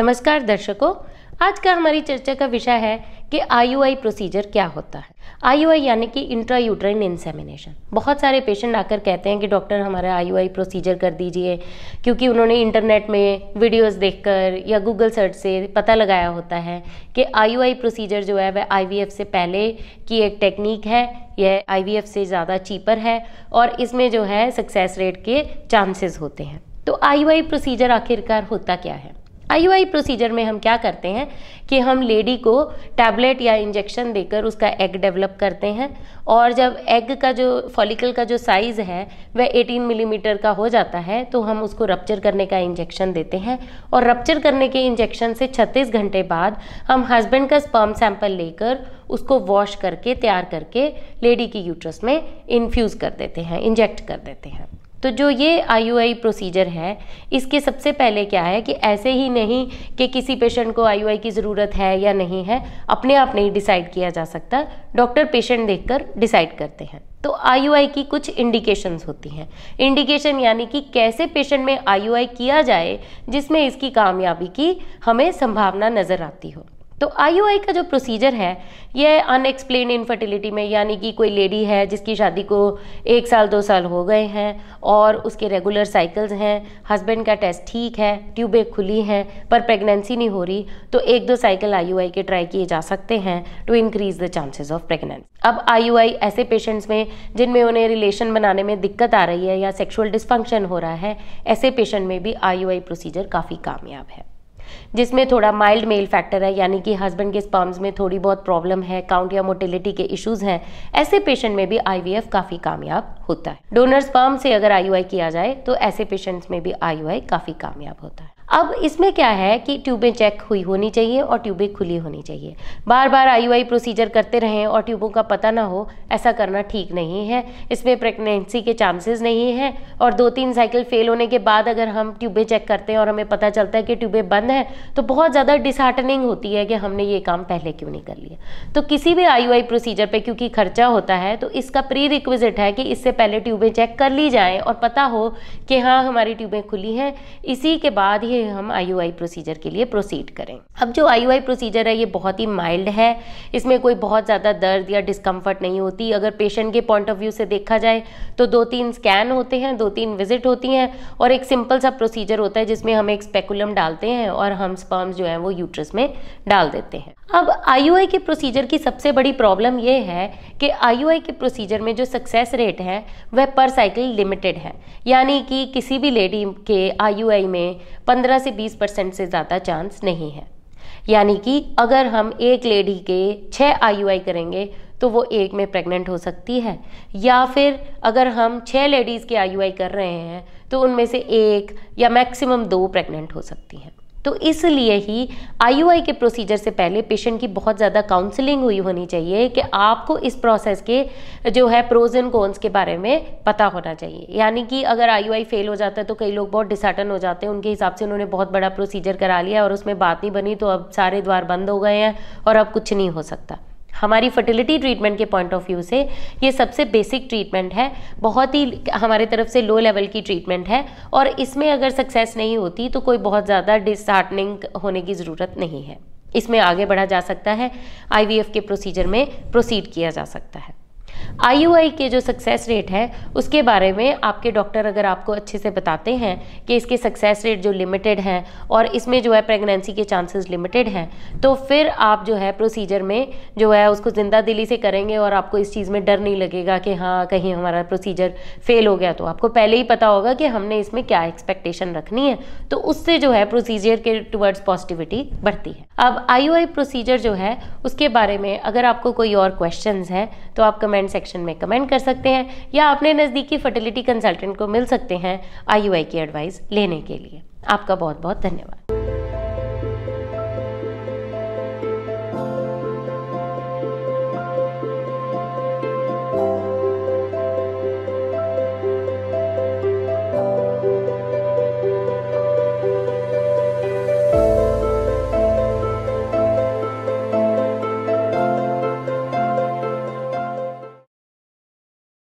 नमस्कार दर्शकों आज का हमारी चर्चा का विषय है कि आई प्रोसीजर क्या होता है आई यानी कि इंट्रा यूट्राइन इंसेमिनेशन बहुत सारे पेशेंट आकर कहते हैं कि डॉक्टर हमारा आई प्रोसीजर कर दीजिए क्योंकि उन्होंने इंटरनेट में वीडियोस देखकर या गूगल सर्च से पता लगाया होता है कि आई प्रोसीजर जो है वह आई से पहले की एक टेक्निक है यह आई से ज़्यादा चीपर है और इसमें जो है सक्सेस रेट के चांसेस होते हैं तो आई प्रोसीजर आखिरकार होता क्या है आईयूआई प्रोसीजर में हम क्या करते हैं कि हम लेडी को टैबलेट या इंजेक्शन देकर उसका एग डेवलप करते हैं और जब एग का जो फॉलिकल का जो साइज़ है वह 18 मिलीमीटर का हो जाता है तो हम उसको रप्चर करने का इंजेक्शन देते हैं और रप्चर करने के इंजेक्शन से 36 घंटे बाद हम हस्बैंड का स्पर्म सैंपल लेकर उसको वॉश करके तैयार करके लेडी की यूट्रस में इन्फ्यूज़ कर देते हैं इंजेक्ट कर देते हैं तो जो ये आई प्रोसीजर है इसके सबसे पहले क्या है कि ऐसे ही नहीं कि किसी पेशेंट को आई की ज़रूरत है या नहीं है अपने आप नहीं डिसाइड किया जा सकता डॉक्टर पेशेंट देखकर डिसाइड करते हैं तो आई की कुछ इंडिकेशंस होती हैं इंडिकेशन यानी कि कैसे पेशेंट में आई किया जाए जिसमें इसकी कामयाबी की हमें संभावना नज़र आती हो तो आई का जो प्रोसीजर है ये अनएक्सप्लेन इनफर्टिलिटी में यानी कि कोई लेडी है जिसकी शादी को एक साल दो साल हो गए हैं और उसके रेगुलर साइकिल्स हैं हस्बैंड का टेस्ट ठीक है ट्यूबें खुली हैं पर प्रेगनेंसी नहीं हो रही तो एक दो साइकिल आई के ट्राई किए जा सकते हैं to increase the chances of pregnancy अब आई ऐसे पेशेंट्स में जिनमें उन्हें रिलेशन बनाने में दिक्कत आ रही है या सेक्शुअल डिस्फंक्शन हो रहा है ऐसे पेशेंट में भी आई प्रोसीजर काफ़ी कामयाब है जिसमें थोड़ा माइल्ड मेल फैक्टर है यानी कि हस्बैंड के स्पर्म्स में थोड़ी बहुत प्रॉब्लम है काउंट या मोटिलिटी के इश्यूज हैं ऐसे पेशेंट में भी आईवीएफ काफ़ी कामयाब होता है डोनर स्पर्म से अगर आई किया जाए तो ऐसे पेशेंट्स में भी आई काफ़ी कामयाब होता है अब इसमें क्या है कि ट्यूबें चेक हुई होनी चाहिए और ट्यूबें खुली होनी चाहिए बार बार आई प्रोसीजर करते रहें और ट्यूबों का पता ना हो ऐसा करना ठीक नहीं है इसमें प्रेगनेंसी के चांसेस नहीं हैं और दो तीन साइकिल फेल होने के बाद अगर हम ट्यूबें चेक करते हैं और हमें पता चलता है कि ट्यूबें बंद हैं तो बहुत ज़्यादा डिसहार्टनिंग होती है कि हमने ये काम पहले क्यों नहीं कर लिया तो किसी भी आई प्रोसीजर पर क्योंकि खर्चा होता है तो इसका प्री रिक्विजिट है कि इससे पहले ट्यूबें चेक कर ली जाएँ और पता हो कि हाँ हमारी ट्यूबें खुली हैं इसी के बाद ही हम आई प्रोसीजर के लिए प्रोसीड करें अब जो आई प्रोसीजर है ये बहुत ही माइल्ड है इसमें कोई बहुत ज़्यादा दर्द या डिस्कम्फर्ट नहीं होती अगर पेशेंट के पॉइंट ऑफ व्यू से देखा जाए तो दो तीन स्कैन होते हैं दो तीन विजिट होती हैं और एक सिंपल सा प्रोसीजर होता है जिसमें हम एक स्पेकुलम डालते हैं और हम स्पर्म्स जो हैं वो यूट्रस में डाल देते हैं अब आई के प्रोसीजर की सबसे बड़ी प्रॉब्लम ये है कि आई के प्रोसीजर में जो सक्सेस रेट है वह पर साइकिल लिमिटेड है यानी कि किसी भी लेडी के आई में 15 से 20 परसेंट से ज़्यादा चांस नहीं है यानी कि अगर हम एक लेडी के छः आई करेंगे तो वो एक में प्रेग्नेंट हो सकती है या फिर अगर हम छः लेडीज़ के आई कर रहे हैं तो उनमें से एक या मैक्सिमम दो प्रेग्नेंट हो सकती हैं तो इसलिए ही आई के प्रोसीजर से पहले पेशेंट की बहुत ज़्यादा काउंसलिंग हुई होनी चाहिए कि आपको इस प्रोसेस के जो है प्रोज एंड कॉन्स के बारे में पता होना चाहिए यानी कि अगर आई फेल हो जाता है तो कई लोग बहुत डिसटन हो जाते हैं उनके हिसाब से उन्होंने बहुत बड़ा प्रोसीजर करा लिया और उसमें बात नहीं बनी तो अब सारे द्वार बंद हो गए हैं और अब कुछ नहीं हो सकता हमारी फर्टिलिटी ट्रीटमेंट के पॉइंट ऑफ व्यू से ये सबसे बेसिक ट्रीटमेंट है बहुत ही हमारे तरफ से लो लेवल की ट्रीटमेंट है और इसमें अगर सक्सेस नहीं होती तो कोई बहुत ज़्यादा डिसहार्टनिंग होने की ज़रूरत नहीं है इसमें आगे बढ़ा जा सकता है आईवीएफ के प्रोसीजर में प्रोसीड किया जा सकता है आई के जो सक्सेस रेट है उसके बारे में आपके डॉक्टर अगर आपको अच्छे से बताते हैं कि इसके सक्सेस रेट जो लिमिटेड हैं और इसमें जो है प्रेगनेंसी के चांसेस लिमिटेड हैं तो फिर आप जो है प्रोसीजर में जो है उसको ज़िंदा दिली से करेंगे और आपको इस चीज़ में डर नहीं लगेगा कि हाँ कहीं हमारा प्रोसीजर फेल हो गया तो आपको पहले ही पता होगा कि हमने इसमें क्या एक्सपेक्टेशन रखनी है तो उससे जो है प्रोसीजर के टुवर्ड्स पॉजिटिविटी बढ़ती है अब आई प्रोसीजर जो है उसके बारे में अगर आपको कोई और क्वेश्चन हैं तो आप कमेंट सेक्शन में कमेंट कर सकते हैं या अपने नज़दीकी फर्टिलिटी कंसल्टेंट को मिल सकते हैं आई के एडवाइस लेने के लिए आपका बहुत बहुत धन्यवाद